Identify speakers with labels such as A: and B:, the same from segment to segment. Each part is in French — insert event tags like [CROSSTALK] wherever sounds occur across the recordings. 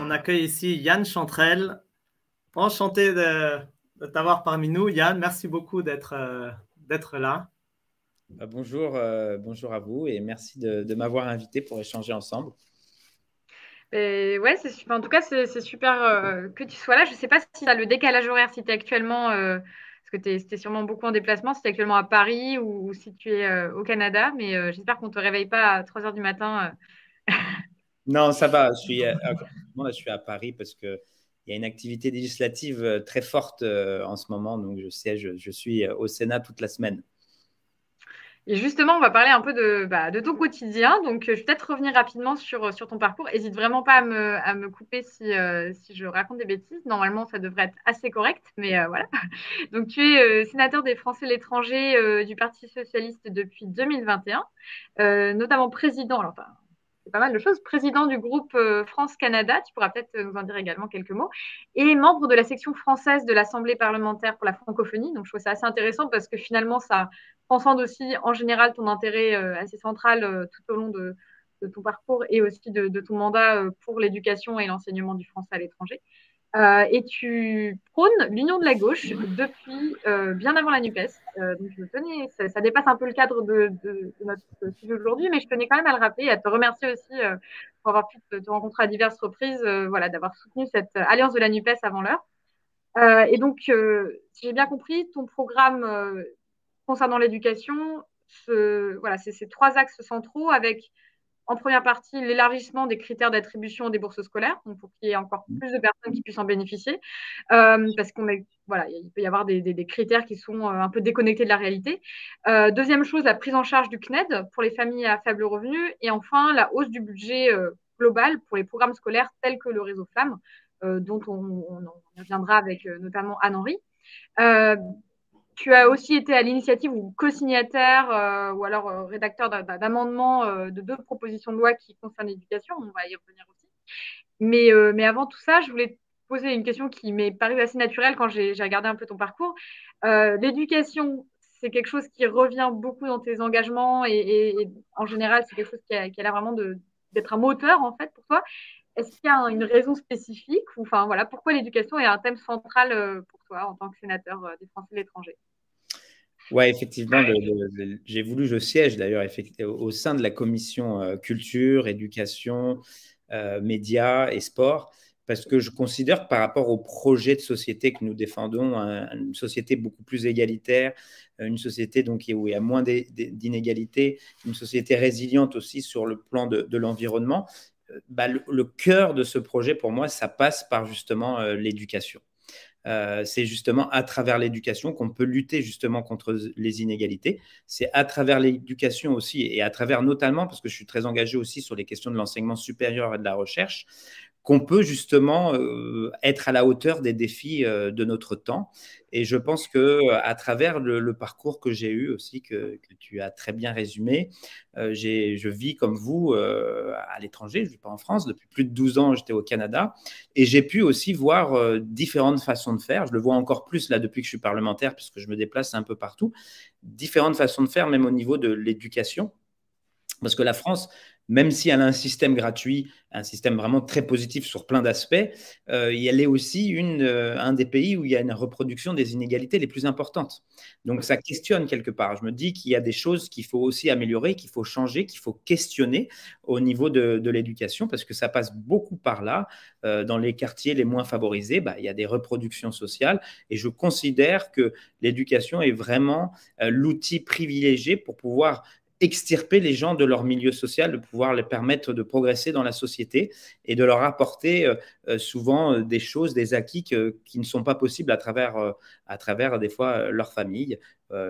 A: On accueille ici Yann Chantrel. Enchanté de, t'avoir parmi nous. Yann, merci beaucoup d'être euh, là.
B: Ah, bonjour, euh, bonjour à vous et merci de, m'avoir invité pour échanger ensemble.
C: ouais, c'est En tout cas, c'est super euh, que tu sois là. Je ne sais pas si tu as le décalage horaire, si tu es actuellement c'était tu es, sûrement beaucoup en déplacement, si tu es actuellement à Paris ou, si tu es euh, au Canada. Mais euh, j'espère qu'on ne te réveille pas à 3 heures du matin. Euh.
B: non, ça va. [LAUGHS] Je suis, à Paris parce qu'il y a une activité législative très forte en ce moment. Donc, je sais, je suis au Sénat toute la semaine.
C: Et justement, on va parler un peu de, bah, ton quotidien. Donc, euh, je vais peut-être revenir rapidement sur, euh, ton parcours. N'hésite vraiment pas à me, couper euh, si, je raconte des bêtises. Normalement, ça devrait être assez correct, mais voilà. [LAUGHS] Donc, tu es sénateur des Français l'étranger du Parti socialiste depuis 2021, notamment président, alors c'est pas mal de choses, président du groupe France-Canada, tu pourras peut-être nous en dire également quelques mots, et membre de la section française de l'Assemblée parlementaire pour la francophonie. Donc, je trouve ça assez intéressant parce que finalement, ça, transcende aussi en général ton intérêt euh, assez central euh, tout au long de, ton parcours et aussi de, ton mandat euh, pour l'éducation et l'enseignement du français à l'étranger. et tu prônes l'union de la gauche depuis bien avant la NUPES. donc je tenais, ça, dépasse un peu le cadre de, notre sujet aujourd'hui, mais je tenais quand même à le rappeler et à te remercier aussi pour avoir pu te, rencontrer à diverses reprises, voilà, d'avoir soutenu cette alliance de la NUPES avant l'heure. et donc, si j'ai bien compris, ton programme concernant l'éducation, voilà, c'est ces trois axes centraux avec en première partie l'élargissement des critères d'attribution des bourses scolaires, pour qu'il y ait encore mmh. plus de personnes qui puissent en bénéficier, euh, parce qu'on voilà, il peut y avoir des, critères qui sont euh, un peu déconnectés de la réalité. Euh, deuxième chose, la prise en charge du CNED pour les familles à faible revenu, et enfin la hausse du budget global pour les programmes scolaires tels que le réseau Flamme, dont on, on, reviendra avec notamment Anne-Henri. Tu as aussi été à l'initiative ou co-signataire euh, ou alors euh, rédacteur d'amendements euh, de deux propositions de loi qui concernent l'éducation. On va y revenir aussi. Mais, avant tout ça, je voulais te poser une question qui m'est parue assez naturelle quand j'ai regardé un peu ton parcours. L'éducation, c'est quelque chose qui revient beaucoup dans tes engagements et, en général, c'est quelque chose qui a, qui a l'air vraiment d'être un moteur en fait pour toi. Est-ce qu'il y a une raison spécifique enfin voilà pourquoi l'éducation est un thème central euh, pour toi en tant que sénateur euh, des Français de l'étranger
B: Ouais, effectivement, j'ai voulu, je siège d'ailleurs euh, au sein de la commission culture, éducation, médias et sport, parce que je considère que par rapport au projet de société que nous défendons, une société beaucoup plus égalitaire, une société donc où il y a moins d'inégalités, une société résiliente aussi sur le plan de, de l'environnement, bah, le, cœur de ce projet, pour moi, ça passe par justement euh, l'éducation. Euh, c'est justement à travers l'éducation qu'on peut lutter justement contre les inégalités. C'est à travers l'éducation aussi, et à travers notamment, parce que je suis très engagé aussi sur les questions de l'enseignement supérieur et de la recherche, qu'on peut justement euh, être à la hauteur des défis euh, de notre temps. Et je pense que à travers le, parcours que j'ai eu aussi, que, tu as très bien résumé, euh, je vis comme vous à l'étranger, je ne vis pas en France, depuis plus de 12 ans j'étais au Canada, et j'ai pu aussi voir différentes façons de faire, je le vois encore plus là depuis que je suis parlementaire, puisque je me déplace un peu partout, différentes façons de faire, même au niveau de l'éducation, parce que la France, même si elle a un système gratuit, un système vraiment très positif sur plein d'aspects, euh, elle est aussi euh, un des pays où il y a une reproduction des inégalités les plus importantes. Donc ça questionne quelque part. Je me dis qu'il y a des choses qu'il faut aussi améliorer, qu'il faut changer, qu'il faut questionner au niveau de, l'éducation, parce que ça passe beaucoup par là. Euh, dans les quartiers les moins favorisés, bah, il y a des reproductions sociales. Et je considère que l'éducation est vraiment l'outil privilégié pour pouvoir extirper les gens de leur milieu social, de pouvoir les permettre de progresser dans la société et de leur apporter euh, euh, souvent euh, des choses, des acquis qui ne sont pas possibles à travers, à travers des fois leur famille.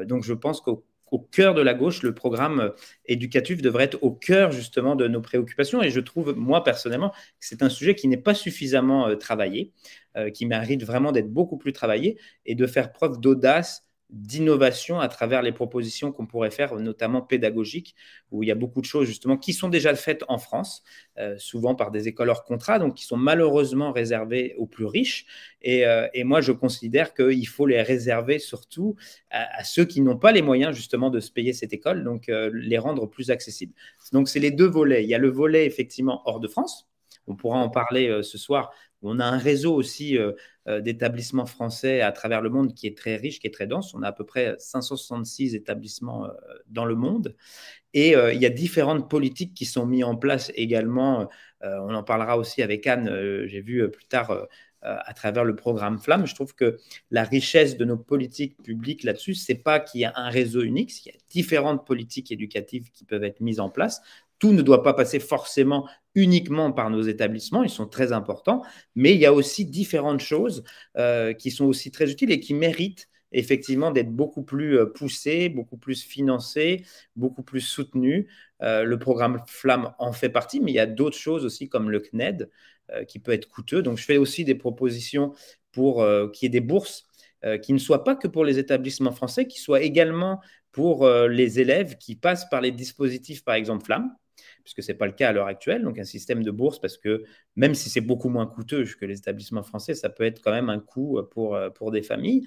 B: donc je pense qu'au cœur de la gauche, le programme éducatif devrait être au cœur justement de nos préoccupations. Et je trouve, moi personnellement, que c'est un sujet qui n'est pas suffisamment travaillé, qui mérite vraiment d'être beaucoup plus travaillé et de faire preuve d'audace d'innovation à travers les propositions qu'on pourrait faire, notamment pédagogiques, où il y a beaucoup de choses justement qui sont déjà faites en France, euh, souvent par des écoles hors contrat, donc qui sont malheureusement réservées aux plus riches. Et, euh, moi, je considère qu'il faut les réserver surtout à, ceux qui n'ont pas les moyens justement de se payer cette école, donc euh, les rendre plus accessibles. Donc c'est les deux volets. Il y a le volet effectivement hors de France, on pourra en parler ce soir on a un réseau aussi euh, euh, d'établissements français à travers le monde qui est très riche, qui est très dense. On a à peu près 566 établissements euh, dans le monde. Et il y a différentes politiques qui sont mises en place également. on en parlera aussi avec Anne, j'ai vu plus tard à travers le programme Flamme. Je trouve que la richesse de nos politiques publiques là-dessus, ce n'est pas qu'il y a un réseau unique, c'est qu'il y a différentes politiques éducatives qui peuvent être mises en place. Tout ne doit pas passer forcément uniquement par nos établissements, ils sont très importants, mais il y a aussi différentes choses euh, qui sont aussi très utiles et qui méritent effectivement d'être beaucoup plus euh, poussées, beaucoup plus financées, beaucoup plus soutenues. Euh, le programme FLAM en fait partie, mais il y a d'autres choses aussi comme le CNED qui peut être coûteux. Donc je fais aussi des propositions pour qu'il y ait des bourses qui ne soient pas que pour les établissements français, qui soient également pour les élèves qui passent par les dispositifs, par exemple FLAM puisque ce n'est pas le cas à l'heure actuelle. Donc un système de bourse, parce que même si c'est beaucoup moins coûteux que les établissements français, ça peut être quand même un coût euh, pour, euh, pour des familles.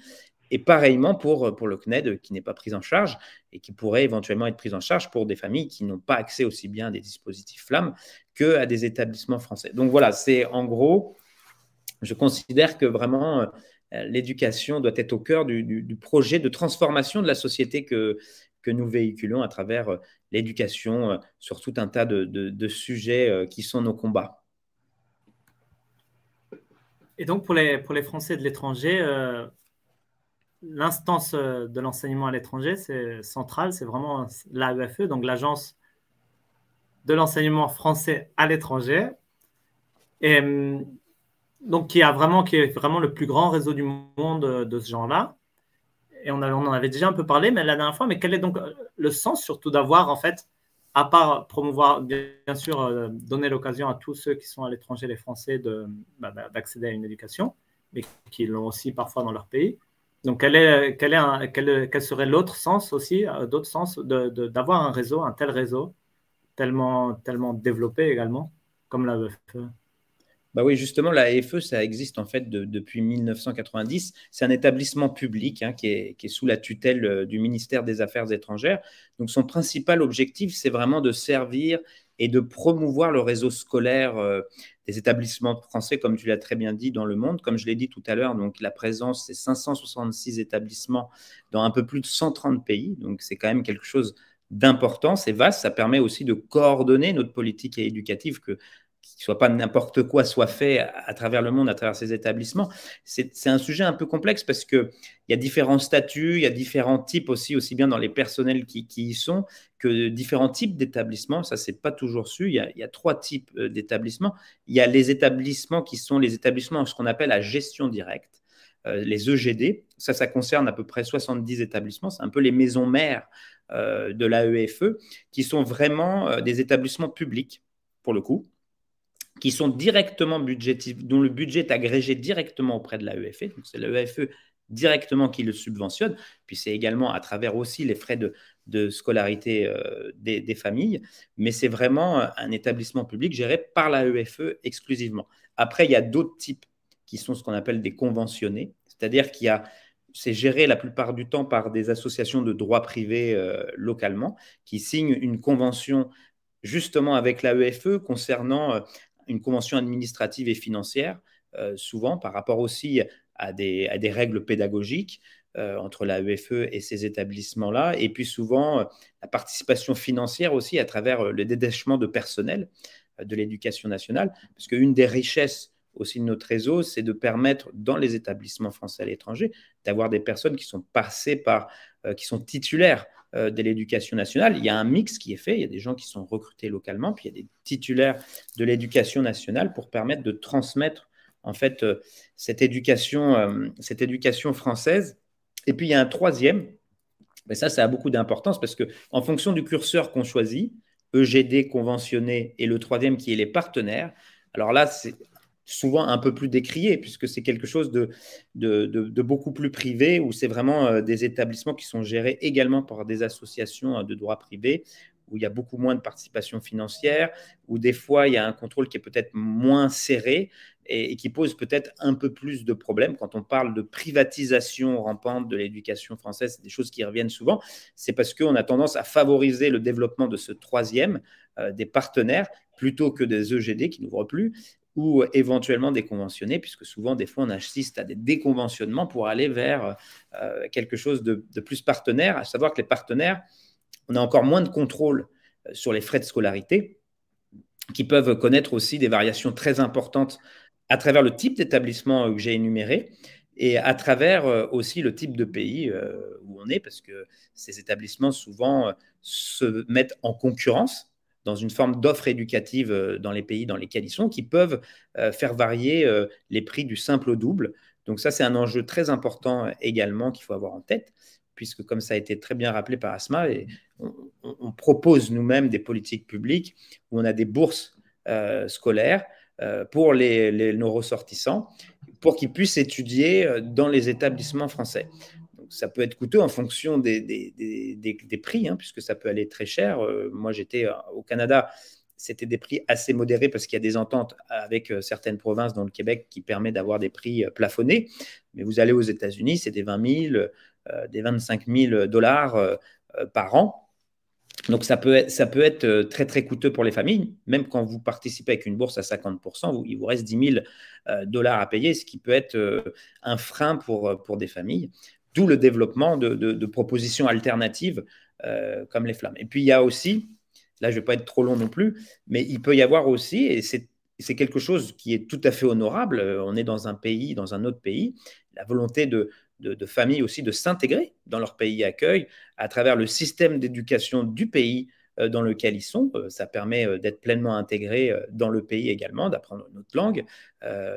B: Et pareillement pour, euh, pour le CNED qui n'est pas pris en charge et qui pourrait éventuellement être pris en charge pour des familles qui n'ont pas accès aussi bien à des dispositifs flammes que à des établissements français. Donc voilà, c'est en gros, je considère que vraiment l'éducation doit être au cœur du, du, projet de transformation de la société que, que nous véhiculons à travers euh, l'éducation euh, sur tout un tas de, sujets euh, qui sont nos combats.
A: Et donc pour les, pour les Français de l'étranger, l'instance de l'enseignement à l'étranger, c'est central, c'est vraiment l'AEFE, donc l'agence de l'enseignement français à l'étranger. Et hum, donc qui a vraiment qui est vraiment le plus grand réseau du monde de ce genre-là et on, en avait déjà un peu parlé mais la dernière fois, mais quel est donc euh, le sens surtout d'avoir, en fait, à part promouvoir, bien, sûr, euh, donner l'occasion à tous ceux qui sont à l'étranger, les Français, de, bah, bah, d'accéder à une éducation, mais qui l'ont aussi parfois dans leur pays. Donc, quel, est, quel, est quel, serait l'autre sens aussi, euh, d'autres sens, d'avoir un réseau, un tel réseau, tellement, tellement développé également,
B: comme la... Bah oui, justement, la AFE, ça existe en fait depuis 1990. C'est un établissement public hein, qui, est, sous la tutelle euh, du ministère des Affaires étrangères. Donc, son principal objectif, c'est vraiment de servir et de promouvoir le réseau scolaire euh, des établissements français, comme tu l'as très bien dit, dans le monde. Comme je l'ai dit tout à l'heure, donc la présence, c'est 566 établissements dans un peu plus de 130 pays. Donc, c'est quand même quelque chose d'important, c'est vaste. Ça permet aussi de coordonner notre politique éducative que qu'il soit pas n'importe quoi soit fait à, travers le monde, à travers ces établissements. C'est un sujet un peu complexe parce que y a différents statuts, il y a différents types aussi, aussi bien dans les personnels qui, y sont que différents types d'établissements. Ça, c'est pas toujours su. Il y a, trois types euh, d'établissements. Il y a les établissements qui sont les établissements ce qu'on appelle la gestion directe. Euh, les EGD, ça, ça concerne à peu près 70 établissements, c'est un peu les maisons mères euh, de l'AEFE, e qui sont vraiment euh, des établissements publics, pour le coup, qui sont directement budgétisés, dont le budget est agrégé directement auprès de l'AEFE. E. Donc, c'est l'AEFE e directement qui le subventionne, puis c'est également à travers aussi les frais de, scolarité euh, des, familles, mais c'est vraiment un établissement public géré par la EFE e exclusivement. Après, il y a d'autres types qui sont ce qu'on appelle des conventionnés, c'est-à-dire qu'il a c'est géré la plupart du temps par des associations de droit privé euh, localement qui signent une convention justement avec la EFE concernant euh, une convention administrative et financière, euh, souvent par rapport aussi à des, règles pédagogiques euh, entre la EFE et ces établissements-là, et puis souvent euh, la participation financière aussi à travers le détachement de personnel de l'éducation nationale, parce qu'une des richesses aussi de notre réseau, c'est de permettre dans les établissements français à l'étranger d'avoir des personnes qui sont passées par, qui sont titulaires euh, de l'éducation nationale. Il y a un mix qui est fait. Il y a des gens qui sont recrutés localement, puis il y a des titulaires de l'éducation nationale pour permettre de transmettre en fait euh, cette éducation, euh, cette éducation française. Et puis il y a un troisième. Mais ça, ça a beaucoup d'importance parce que en fonction du curseur qu'on choisit, EGD conventionné et le troisième qui est les partenaires. Alors là, c'est souvent un peu plus décrié, puisque c'est quelque chose de, beaucoup plus privé, où c'est vraiment euh, des établissements qui sont gérés également par des associations euh, de droit privé, où il y a beaucoup moins de participation financière, où des fois il y a un contrôle qui est peut-être moins serré et, qui pose peut-être un peu plus de problèmes. Quand on parle de privatisation rampante de l'éducation française, c'est des choses qui reviennent souvent, c'est parce qu'on a tendance à favoriser le développement de ce troisième, euh, des partenaires, plutôt que des EGD qui n'ouvrent plus, ou éventuellement déconventionnés, puisque souvent, des fois, on assiste à des déconventionnements pour aller vers euh, quelque chose de, de, plus partenaire, à savoir que les partenaires, on a encore moins de contrôle euh, sur les frais de scolarité, qui peuvent connaître aussi des variations très importantes à travers le type d'établissement euh, que j'ai énuméré et à travers aussi le type de pays où on est, parce que ces établissements souvent se mettent en concurrence dans une forme d'offre éducative euh, dans les pays dans lesquels ils sont, qui peuvent euh, faire varier euh, les prix du simple au double. Donc ça, c'est un enjeu très important également qu'il faut avoir en tête, puisque comme ça a été très bien rappelé par Asma, on, propose nous-mêmes des politiques publiques où on a des bourses scolaires pour nos ressortissants, pour qu'ils puissent étudier dans les établissements français ça peut être coûteux en fonction des, prix, hein, puisque ça peut aller très cher. Euh, moi, j'étais euh, au Canada, c'était des prix assez modérés parce qu'il y a des ententes avec euh, certaines provinces, dont le Québec, qui permet d'avoir des prix plafonnés. Mais vous allez aux États-Unis, c'est des 20 000, des 25 000 dollars par an. Donc ça peut, être, très très coûteux pour les familles. Même quand vous participez avec une bourse à 50%, vous, il vous reste 10 000 dollars à payer, ce qui peut être un frein pour, pour des familles. D'où le développement de, propositions alternatives euh, comme les flammes. Et puis il y a aussi, là je ne vais pas être trop long non plus, mais il peut y avoir aussi, et c'est quelque chose qui est tout à fait honorable, euh, on est dans un pays, dans un autre pays, la volonté de, de, familles aussi de s'intégrer dans leur pays d'accueil à travers le système d'éducation du pays euh, dans lequel ils sont. Ça permet d'être pleinement intégré dans le pays également, d'apprendre notre langue,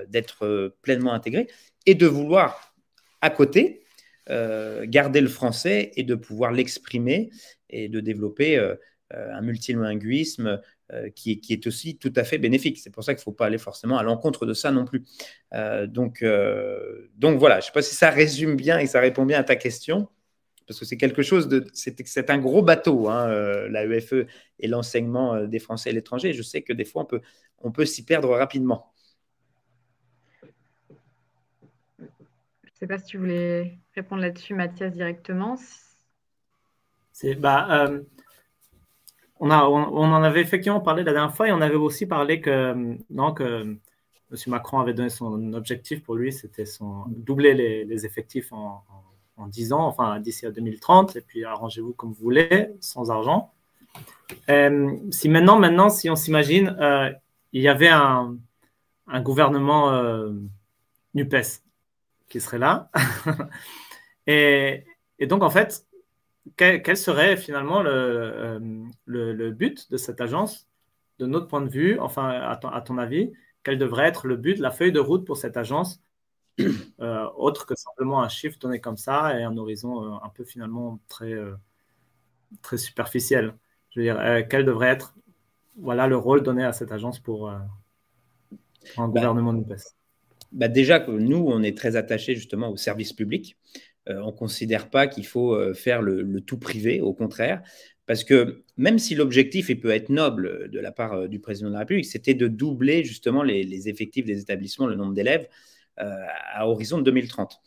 B: d'être pleinement intégré et de vouloir, à côté, euh, garder le français et de pouvoir l'exprimer et de développer euh, euh, un multilinguisme qui, qui, est aussi tout à fait bénéfique. C'est pour ça qu'il ne faut pas aller forcément à l'encontre de ça non plus. donc, donc voilà, je ne sais pas si ça résume bien et ça répond bien à ta question. Parce que c'est quelque chose de. C'est un gros bateau, hein, la EFE e et l'enseignement des Français à l'étranger. Je sais que des fois, on peut, on peut s'y perdre rapidement.
C: sais pas si tu voulais répondre là-dessus, Mathias, directement.
B: C'est, bah,
A: euh, on, a, on, en avait effectivement parlé la dernière fois et on avait aussi parlé que, euh, euh, M. Macron avait donné son objectif pour lui, c'était son, doubler les, effectifs en, en, 10 ans, enfin d'ici à 2030, et puis arrangez-vous comme vous voulez, sans argent. si maintenant, maintenant, si on s'imagine, il y avait un, gouvernement euh, NUPES qui serait là. [LAUGHS] et, donc, en fait, quel, serait finalement euh, le, le, but de cette agence, de notre point de vue, enfin, à ton, à ton, avis, quel devrait être le but, la feuille de route pour cette agence, [CLEARS THROAT] euh, autre que simplement un chiffre donné comme ça et un horizon euh, un peu finalement très, très superficiel Je veux dire, quel devrait être voilà, le rôle donné à cette agence pour un bah, gouvernement
B: de baisse bah, déjà nous, on est très attachés justement au service public. Euh, on ne considère pas qu'il faut euh, faire le, tout privé, au contraire, parce que même si l'objectif peut être noble euh, de la part du président de la République, c'était de doubler justement les, effectifs des établissements, le nombre d'élèves, à horizon de 2030.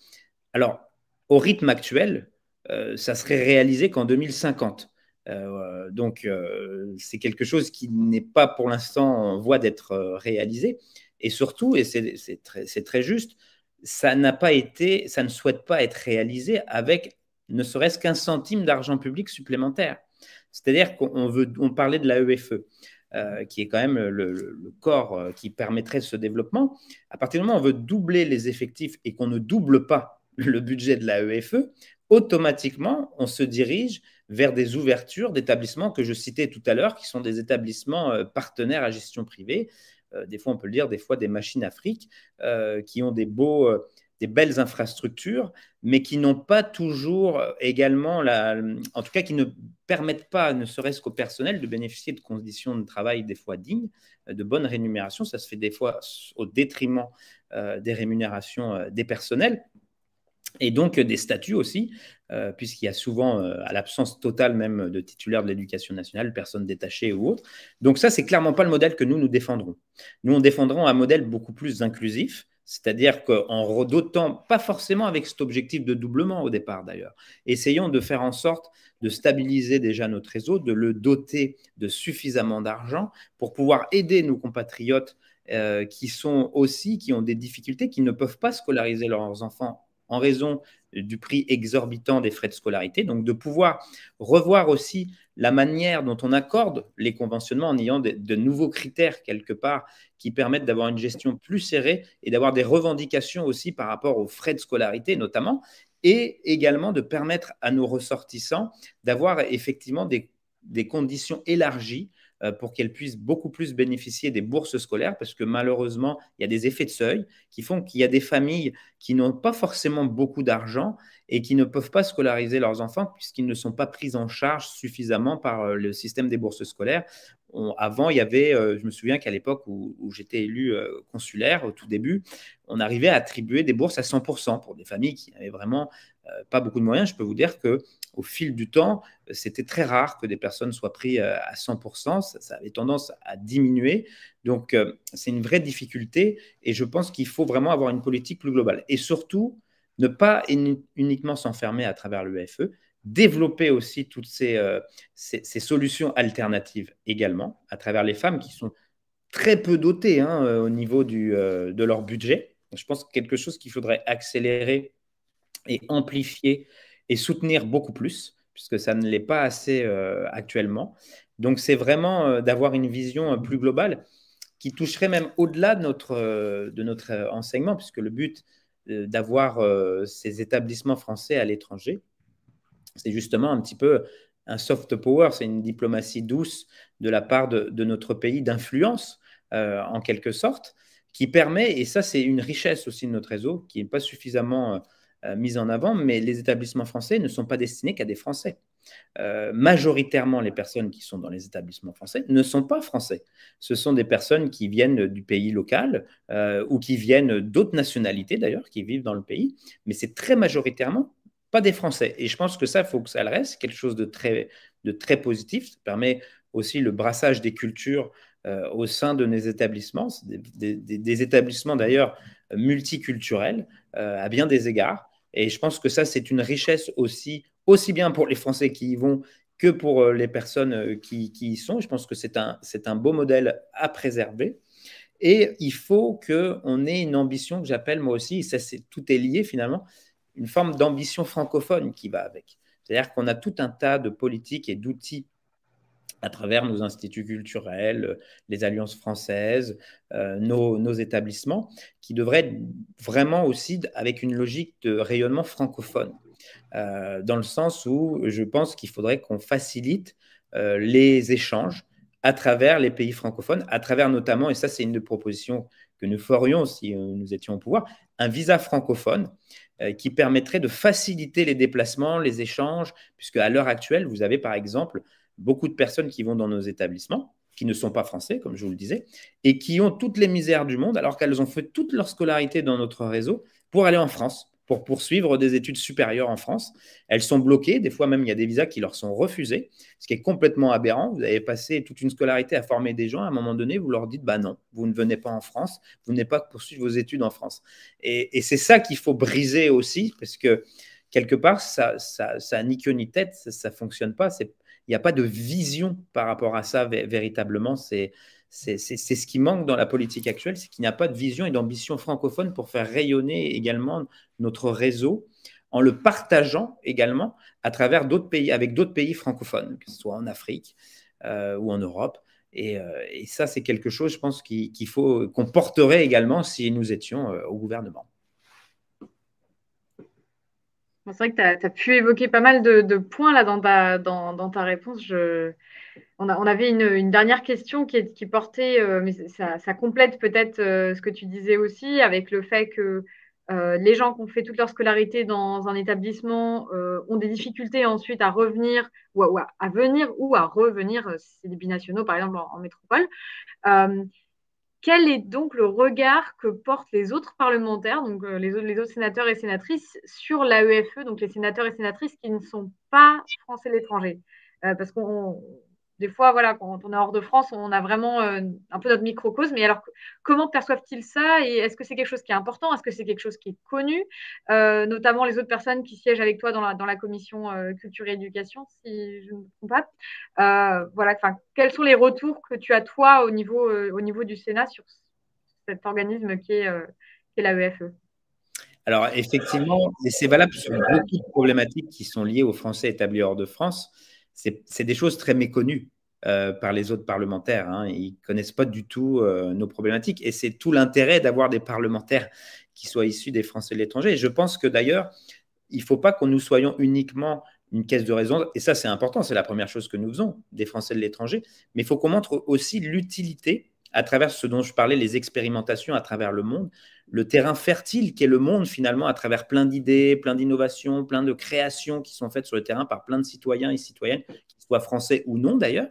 B: Alors, au rythme actuel, ça ça serait réalisé qu'en 2050. donc, c'est quelque chose qui n'est pas pour l'instant en voie d'être réalisé. Et surtout, et c'est très, juste, ça n'a pas été, ça ne souhaite pas être réalisé avec ne serait-ce qu'un centime d'argent public supplémentaire. C'est-à-dire qu'on veut, on parlait de la euh, qui est quand même le, corps euh, qui permettrait ce développement. À partir du moment où on veut doubler les effectifs et qu'on ne double pas le budget de la automatiquement, on se dirige vers des ouvertures d'établissements que je citais tout à l'heure, qui sont des établissements euh, partenaires à gestion privée, euh, des fois on peut le dire, des fois des machines afriques euh, qui ont des beaux euh, des belles infrastructures, mais qui n'ont pas toujours également, la, en tout cas qui ne permettent pas, ne serait-ce qu'au personnel, de bénéficier de conditions de travail des fois dignes, de bonnes rémunérations. Ça se fait des fois au détriment des rémunérations des personnels et donc euh, des statuts aussi, euh, puisqu'il y a souvent, euh, à l'absence totale même de titulaire de l'éducation nationale, personne détachée ou autre. Donc ça, c'est clairement pas le modèle que nous, nous défendrons. Nous, on défendrons un modèle beaucoup plus inclusif, c'est-à-dire qu'en redotant, pas forcément avec cet objectif de doublement au départ d'ailleurs, essayons de faire en sorte de stabiliser déjà notre réseau, de le doter de suffisamment d'argent pour pouvoir aider nos compatriotes qui sont aussi, qui ont des difficultés, qui ne peuvent pas scolariser leurs enfants en raison du prix exorbitant des frais de scolarité. Donc de pouvoir revoir aussi la manière dont on accorde les conventionnements en ayant de, nouveaux critères quelque part qui permettent d'avoir une gestion plus serrée et d'avoir des revendications aussi par rapport aux frais de scolarité notamment et également de permettre à nos ressortissants d'avoir effectivement des conditions élargies euh, pour qu'elles puissent beaucoup plus bénéficier des bourses scolaires, parce que malheureusement, il y a des effets de seuil qui font qu'il y a des familles qui n'ont pas forcément beaucoup d'argent et qui ne peuvent pas scolariser leurs enfants puisqu'ils ne sont pas pris en charge suffisamment par euh, le système des bourses scolaires. avant, il y avait, euh, je me souviens qu'à l'époque où, j'étais élu consulaire, au tout début, on arrivait à attribuer des bourses à 100% pour des familles qui avaient vraiment euh, pas beaucoup de moyens, je peux vous dire que au fil du temps, c'était très rare que des personnes soient prises euh, à 100%, ça, avait tendance à diminuer. Donc, euh, c'est une vraie difficulté et je pense qu'il faut vraiment avoir une politique plus globale. Et surtout, ne pas uniquement s'enfermer à travers l'UFE, e, développer aussi toutes ces, solutions alternatives également à travers les femmes qui sont très peu dotées hein, au niveau du, de leur budget. Je pense que quelque chose qu'il faudrait accélérer et amplifier et soutenir beaucoup plus, puisque ça ne l'est pas assez euh, actuellement. Donc c'est vraiment euh, d'avoir une vision euh, plus globale qui toucherait même au-delà de notre, de notre enseignement, puisque le but d'avoir ces établissements français à l'étranger, c'est justement un petit peu un soft power, c'est une diplomatie douce de la part de, de notre pays d'influence, en quelque sorte, qui permet, et ça c'est une richesse aussi de notre réseau, qui n'est pas suffisamment euh, mise en avant, mais les établissements français ne sont pas destinés qu'à des Français. Euh, majoritairement, les personnes qui sont dans les établissements français ne sont pas français. Ce sont des personnes qui viennent du pays local euh, ou qui viennent d'autres nationalités d'ailleurs, qui vivent dans le pays, mais c'est très majoritairement pas des Français. Et je pense que ça, il faut que ça reste, quelque chose de très, positif. Ça permet aussi le brassage des cultures au sein de nos établissements. des, établissements d'ailleurs multiculturelle euh, à bien des égards. Et je pense que ça, c'est une richesse aussi, aussi bien pour les Français qui y vont que pour euh, les personnes euh, qui, y sont. Je pense que c'est un, c'est un beau modèle à préserver. Et il faut qu'on ait une ambition que j'appelle moi aussi, et ça c'est, tout est lié finalement, une forme d'ambition francophone qui va avec. C'est-à-dire qu'on a tout un tas de politiques et d'outils à travers nos instituts culturels, euh, les alliances françaises, euh, nos, établissements, qui devraient vraiment aussi avec une logique de rayonnement francophone, euh, dans le sens où je pense qu'il faudrait qu'on facilite les échanges à travers les pays francophones, à travers notamment, et ça c'est une des propositions que nous ferions si nous étions au pouvoir, un visa francophone qui permettrait de faciliter les déplacements, les échanges, puisque à l'heure actuelle, vous avez par exemple beaucoup de personnes qui vont dans nos établissements, qui ne sont pas français, comme je vous le disais, et qui ont toutes les misères du monde, alors qu'elles ont fait toute leur scolarité dans notre réseau pour aller en France, pour poursuivre des études supérieures en France. Elles sont bloquées, des fois même il y a des visas qui leur sont refusés, ce qui est complètement aberrant. Vous avez passé toute une scolarité à former des gens, à un moment donné, vous leur dites, bah non, vous ne venez pas en France, vous n'êtes pas poursuivre vos études en France. Et, c'est ça qu'il faut briser aussi, parce que quelque part, ça, ça, ça ni queue ni tête, ça ne fonctionne pas. C'est il n'y a pas de vision par rapport à ça véritablement. C'est ce qui manque dans la politique actuelle, c'est qu'il n'y a pas de vision et d'ambition francophone pour faire rayonner également notre réseau en le partageant également à travers d'autres pays, avec d'autres pays francophones, que ce soit en Afrique euh, ou en Europe. Euh, et, ça, c'est quelque chose, je pense, qu'il faut qu'on porterait également si nous étions euh, au gouvernement.
C: C'est vrai que tu as, pu évoquer pas mal de, points là dans ta, dans, ta réponse. On, avait une, dernière question qui, qui portait, euh, mais ça, complète peut-être euh, ce que tu disais aussi, avec le fait que euh, les gens qui ont fait toute leur scolarité dans un établissement ont des difficultés ensuite à revenir ou à, venir ou à revenir, c'est des binationaux par exemple en, en métropole. Quel est donc le regard que portent les autres parlementaires, donc euh, les, autres sénateurs et sénatrices, sur l'AEFE, donc les sénateurs et sénatrices qui ne sont pas français à l'étranger euh, Parce qu'on des fois, voilà, quand on est hors de France, on a vraiment euh, un peu notre microcosme. Mais alors, comment perçoivent-ils ça Et est-ce que c'est quelque chose qui est important Est-ce que c'est quelque chose qui est connu euh, Notamment les autres personnes qui siègent avec toi dans la, commission euh, culture et éducation, si je ne me trompe pas. quels sont les retours que tu as, toi, au niveau, du Sénat sur cet organisme qui est, qui est l'AEFE e?
B: alors effectivement, c'est valable sur beaucoup de problématiques qui sont liées aux Français établis hors de France c'est des choses très méconnues euh, par les autres parlementaires. Hein. Ils ne connaissent pas du tout euh, nos problématiques. Et c'est tout l'intérêt d'avoir des parlementaires qui soient issus des Français de l'étranger. Et je pense que d'ailleurs, il ne faut pas qu'on nous soyons uniquement une caisse de raison. Et ça, c'est important. C'est la première chose que nous faisons, des Français de l'étranger. Mais il faut qu'on montre aussi l'utilité à travers ce dont je parlais, les expérimentations à travers le monde, le terrain fertile qu'est le monde finalement à travers plein d'idées, plein d'innovations, plein de créations qui sont faites sur le terrain par plein de citoyens et citoyennes, qu'ils soient français ou non d'ailleurs,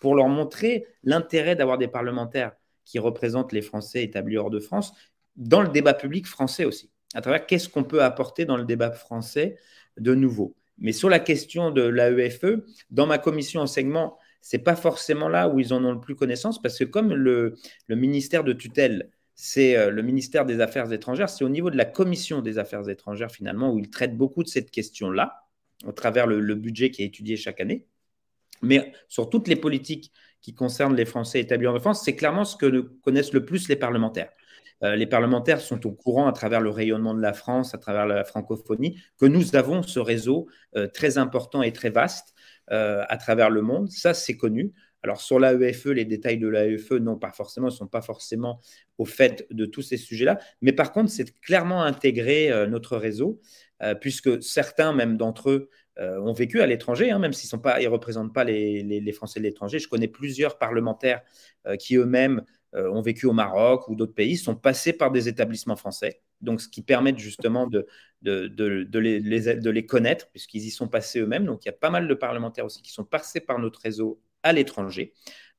B: pour leur montrer l'intérêt d'avoir des parlementaires qui représentent les Français établis hors de France dans le débat public français aussi, à travers qu'est-ce qu'on peut apporter dans le débat français de nouveau. Mais sur la question de l'AEFE, dans ma commission enseignement, n'est pas forcément là où ils en ont le plus connaissance parce que comme le ministère de tutelle c'est euh, le ministère des Affaires étrangères, c'est au niveau de la commission des Affaires étrangères finalement, où il traite beaucoup de cette question-là, au travers le, budget qui est étudié chaque année. Mais sur toutes les politiques qui concernent les Français établis en France, c'est clairement ce que connaissent le plus les parlementaires. Euh, les parlementaires sont au courant à travers le rayonnement de la France, à travers la francophonie, que nous avons ce réseau euh, très important et très vaste à travers le monde. Ça, c'est connu. Alors sur l'AEFE, les détails de l'AEFE, non, pas forcément, ne sont pas forcément au fait de tous ces sujets-là. Mais par contre, c'est clairement intégré euh, notre réseau, euh, puisque certains, même d'entre eux, euh, ont vécu à l'étranger, hein, même s'ils ne représentent pas les, les, les Français de l'étranger. Je connais plusieurs parlementaires qui eux-mêmes ont vécu au Maroc ou d'autres pays, sont passés par des établissements français. Donc, ce qui permet justement de, de, de les, les, connaître, puisqu'ils y sont passés eux-mêmes. Donc, il y a pas mal de parlementaires aussi qui sont passés par notre réseau à l'étranger,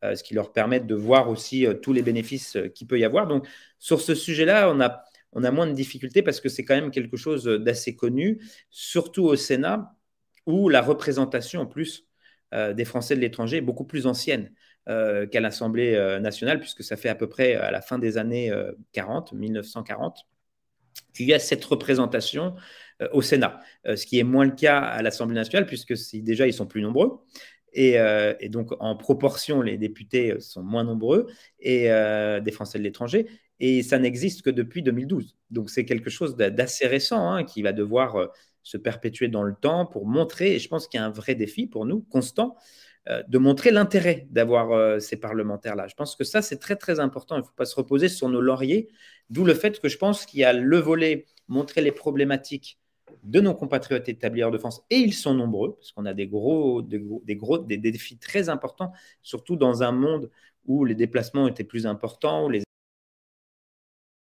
B: euh, ce qui leur permet de voir aussi euh, tous les bénéfices euh, qu'il peut y avoir. Donc, sur ce sujet-là, on a, on a moins de difficultés parce que c'est quand même quelque chose d'assez connu, surtout au Sénat, où la représentation en plus des Français de l'étranger est beaucoup plus ancienne. qu'à l'Assemblée nationale, puisque ça fait à peu près à la fin des années 40, 1940, qu'il y a cette représentation au Sénat, ce qui est moins le cas à l'Assemblée nationale, puisque déjà ils sont plus nombreux, euh, et, donc, en proportion, les députés euh, sont moins nombreux et euh, des Français de l'étranger. Et ça n'existe que depuis 2012. Donc, c'est quelque chose d'assez récent hein, qui va devoir se perpétuer dans le temps pour montrer, et je pense qu'il y a un vrai défi pour nous, constant, de montrer l'intérêt d'avoir ces parlementaires-là. Je pense que ça, c'est très, très important. Il ne faut pas se reposer sur nos lauriers. D'où le fait que je pense qu'il y a le volet, montrer les problématiques de nos compatriotes établis hors de France, et ils sont nombreux, parce qu'on a des gros, des gros, des défis très importants, surtout dans un monde où les déplacements étaient plus importants, où les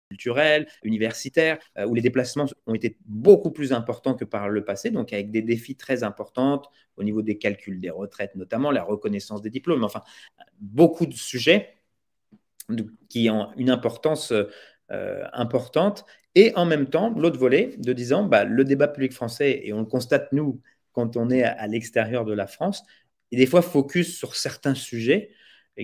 B: culturels, universitaires, euh, où les déplacements ont été beaucoup plus importants que par le passé, donc avec des défis très importants au niveau des calculs des retraites, notamment la reconnaissance des diplômes, enfin, beaucoup de sujets qui ont une importance euh, importante et en même temps, l'autre volet de disant, bah, le débat public français, et on le constate nous quand on est à, l'extérieur de la France, est des fois focus sur certains sujets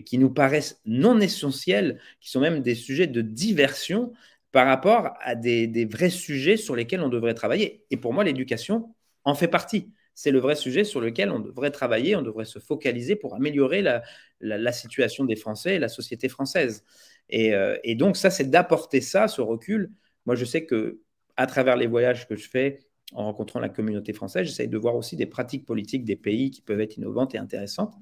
B: qui nous paraissent non essentiels, qui sont même des sujets de diversion par rapport à des, vrais sujets sur lesquels on devrait travailler. Et pour moi, l'éducation en fait partie. C'est le vrai sujet sur lequel on devrait travailler, on devrait se focaliser pour améliorer la, situation des Français et la société française. Et, euh, et donc ça, c'est d'apporter ça, ce recul, moi, je sais que à travers les voyages que je fais, en rencontrant la communauté française, j'essaye de voir aussi des pratiques politiques des pays qui peuvent être innovantes et intéressantes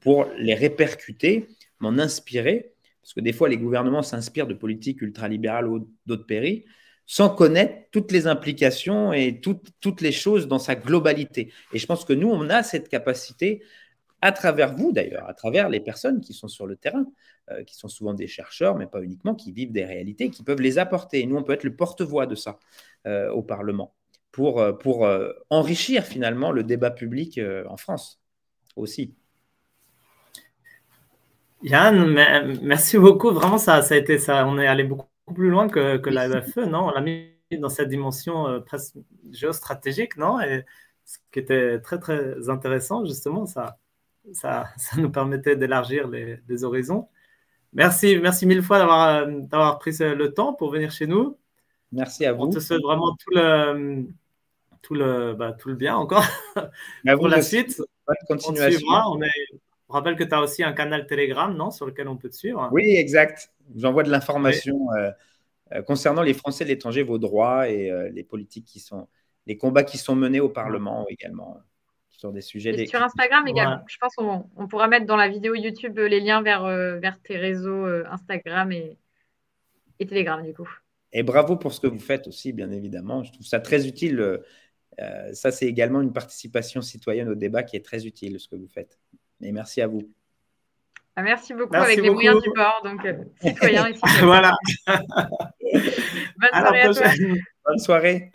B: pour les répercuter, m'en inspirer, parce que des fois les gouvernements s'inspirent de politiques ultralibérales ou d'autres pays, sans connaître toutes les implications et toutes, toutes les choses dans sa globalité. Et je pense que nous, on a cette capacité à travers vous d'ailleurs, à travers les personnes qui sont sur le terrain, euh, qui sont souvent des chercheurs, mais pas uniquement, qui vivent des réalités, qui peuvent les apporter. Et nous, on peut être le porte-voix de ça euh, au Parlement pour, euh, pour enrichir finalement le débat public en France aussi.
A: Yann, merci beaucoup. Vraiment, ça, ça a été ça. On est allé beaucoup plus loin que, la FE, non On l'a mis dans cette dimension presque géostratégique, non Et ce qui était très, très intéressant, justement, ça, ça, nous permettait d'élargir les, horizons. Merci, merci mille fois d'avoir euh, pris le temps pour venir chez nous. Merci à vous. On te souhaite vraiment tout le,
B: tout le, bah, tout le bien encore [LAUGHS] à pour vous, la suite. Bonne continuation. On, on,
A: on, rappelle que tu as aussi un canal Telegram, non, sur lequel on peut te suivre. Oui,
B: exact. J'envoie de l'information euh, euh, concernant les Français de l'étranger, vos droits et les politiques qui sont, les combats qui sont menés au Parlement mm. également sur des sujets. Sur Instagram également.
C: Je pense qu'on on pourra mettre dans la vidéo YouTube euh, les liens vers, euh, vers tes réseaux euh, Instagram et, Telegram, du coup.
B: Et bravo pour ce que vous faites aussi, bien évidemment. Je trouve ça très utile. ça, c'est également une participation citoyenne au débat qui est très utile, ce que vous faites. Et merci à vous.
C: Ah, merci beaucoup avec les moyens du bord, donc citoyens et [LAUGHS] voilà. Bonne soirée
B: Bonne soirée.